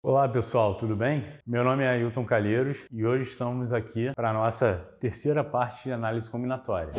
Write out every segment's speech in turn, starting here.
Olá pessoal, tudo bem? Meu nome é Ailton Calheiros e hoje estamos aqui para a nossa terceira parte de análise combinatória.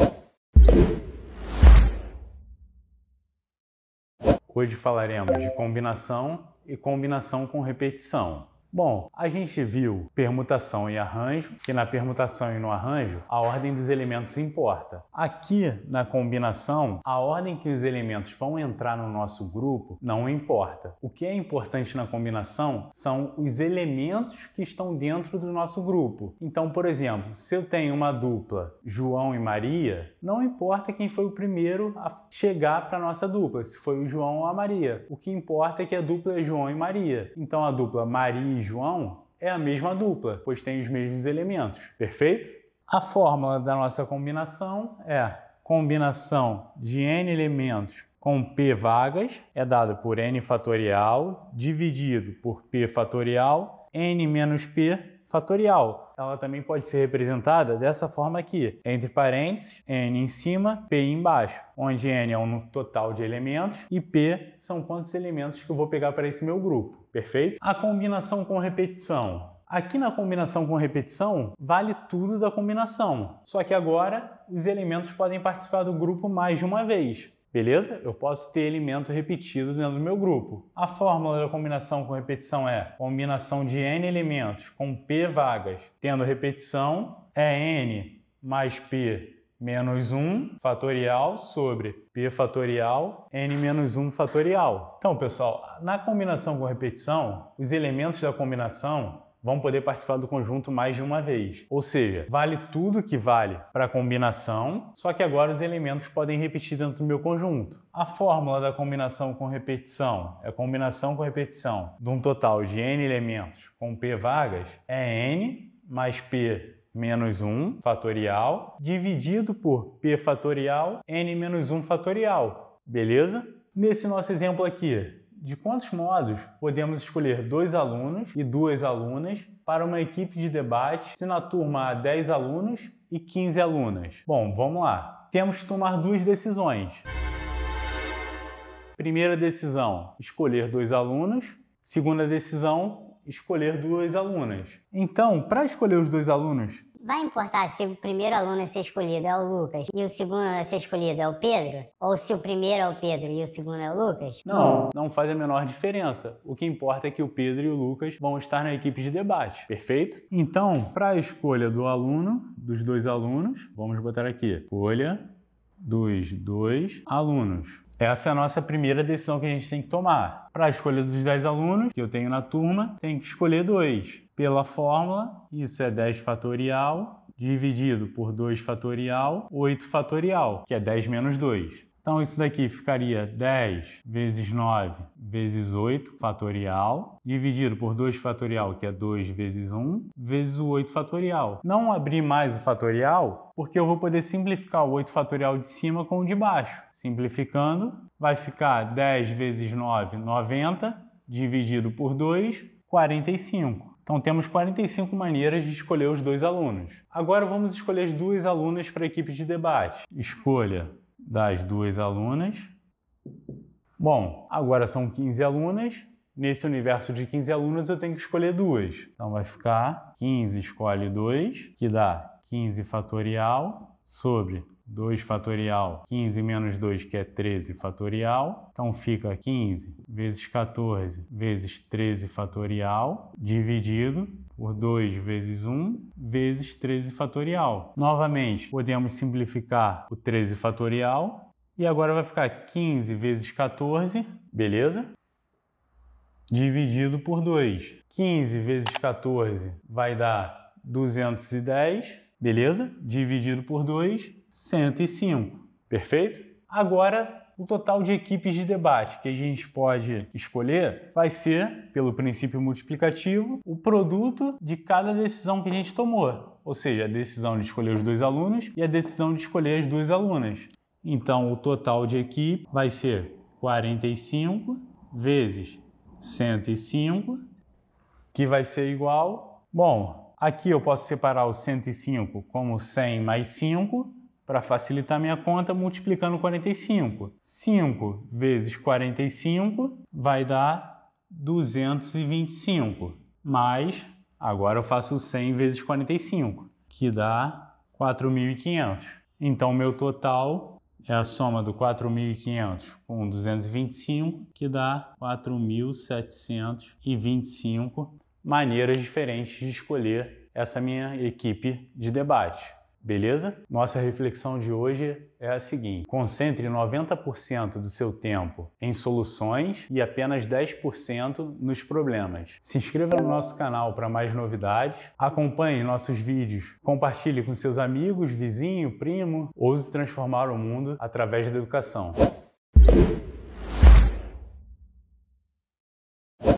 Hoje falaremos de combinação e combinação com repetição. Bom, a gente viu permutação e arranjo, que na permutação e no arranjo a ordem dos elementos importa. Aqui na combinação, a ordem que os elementos vão entrar no nosso grupo não importa. O que é importante na combinação são os elementos que estão dentro do nosso grupo. Então, por exemplo, se eu tenho uma dupla João e Maria, não importa quem foi o primeiro a chegar para a nossa dupla, se foi o João ou a Maria. O que importa é que a dupla é João e Maria. Então a dupla Maria João é a mesma dupla, pois tem os mesmos elementos, perfeito? A fórmula da nossa combinação é combinação de n elementos com p vagas é dado por n fatorial dividido por p fatorial n menos p fatorial. Ela também pode ser representada dessa forma aqui, entre parênteses, n em cima, p embaixo, onde n é o um total de elementos e p são quantos elementos que eu vou pegar para esse meu grupo perfeito? A combinação com repetição. Aqui na combinação com repetição, vale tudo da combinação. Só que agora os elementos podem participar do grupo mais de uma vez. Beleza? Eu posso ter elemento repetido dentro do meu grupo. A fórmula da combinação com repetição é combinação de n elementos com p vagas, tendo repetição é n mais p menos 1 fatorial sobre p fatorial n menos 1 fatorial. Então, pessoal, na combinação com repetição, os elementos da combinação vão poder participar do conjunto mais de uma vez. Ou seja, vale tudo que vale para a combinação, só que agora os elementos podem repetir dentro do meu conjunto. A fórmula da combinação com repetição é a combinação com repetição de um total de n elementos com p vagas é n mais p menos 1 fatorial dividido por p fatorial n menos 1 fatorial, beleza? Nesse nosso exemplo aqui, de quantos modos podemos escolher dois alunos e duas alunas para uma equipe de debate se na turma há 10 alunos e 15 alunas? Bom, vamos lá. Temos que tomar duas decisões. Primeira decisão, escolher dois alunos. Segunda decisão, escolher duas alunas. Então, para escolher os dois alunos, Vai importar se o primeiro aluno a ser escolhido é o Lucas e o segundo a ser escolhido é o Pedro? Ou se o primeiro é o Pedro e o segundo é o Lucas? Não, não faz a menor diferença. O que importa é que o Pedro e o Lucas vão estar na equipe de debate, perfeito? Então, para a escolha do aluno, dos dois alunos, vamos botar aqui: escolha dos dois alunos. Essa é a nossa primeira decisão que a gente tem que tomar. Para a escolha dos 10 alunos que eu tenho na turma, tem que escolher 2. Pela fórmula, isso é 10 fatorial dividido por 2 fatorial, 8 fatorial, que é 10 menos 2. Então isso daqui ficaria 10 vezes 9 vezes 8 fatorial, dividido por 2 fatorial, que é 2 vezes 1, vezes o 8 fatorial. Não abri mais o fatorial, porque eu vou poder simplificar o 8 fatorial de cima com o de baixo. Simplificando, vai ficar 10 vezes 9, 90, dividido por 2, 45. Então temos 45 maneiras de escolher os dois alunos. Agora vamos escolher as duas alunas para a equipe de debate. Escolha das duas alunas. Bom, agora são 15 alunas. Nesse universo de 15 alunas, eu tenho que escolher duas. Então vai ficar 15 escolhe 2, que dá 15 fatorial sobre 2 fatorial, 15 menos 2, que é 13 fatorial. Então fica 15 vezes 14 vezes 13 fatorial dividido por 2 vezes 1 vezes 13 fatorial. Novamente, podemos simplificar o 13 fatorial e agora vai ficar 15 vezes 14, beleza? Dividido por 2. 15 vezes 14 vai dar 210, beleza? Dividido por 2, 105, perfeito? Agora o total de equipes de debate que a gente pode escolher vai ser, pelo princípio multiplicativo, o produto de cada decisão que a gente tomou. Ou seja, a decisão de escolher os dois alunos e a decisão de escolher as duas alunas. Então, o total de equipe vai ser 45 vezes 105, que vai ser igual. Bom, aqui eu posso separar o 105 como 100 mais 5 para facilitar minha conta, multiplicando 45. 5 vezes 45 vai dar 225. Mais, agora eu faço 100 vezes 45, que dá 4.500. Então, meu total é a soma do 4.500 com 225, que dá 4.725 maneiras diferentes de escolher essa minha equipe de debate. Beleza? Nossa reflexão de hoje é a seguinte: concentre 90% do seu tempo em soluções e apenas 10% nos problemas. Se inscreva no nosso canal para mais novidades, acompanhe nossos vídeos, compartilhe com seus amigos, vizinho, primo, ouse transformar o mundo através da educação.